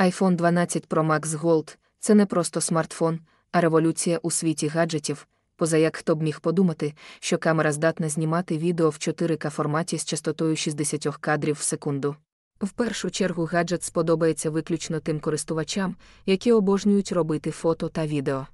iPhone 12 Pro Max Gold це не просто смартфон, а революція у світі гаджетів, поза як хто б міг подумати, що камера здатна знімати відео в 4К форматі з частотою 60 кадрів в секунду. В першу чергу гаджет сподобається виключно тим користувачам, які обожнюють робити фото та відео.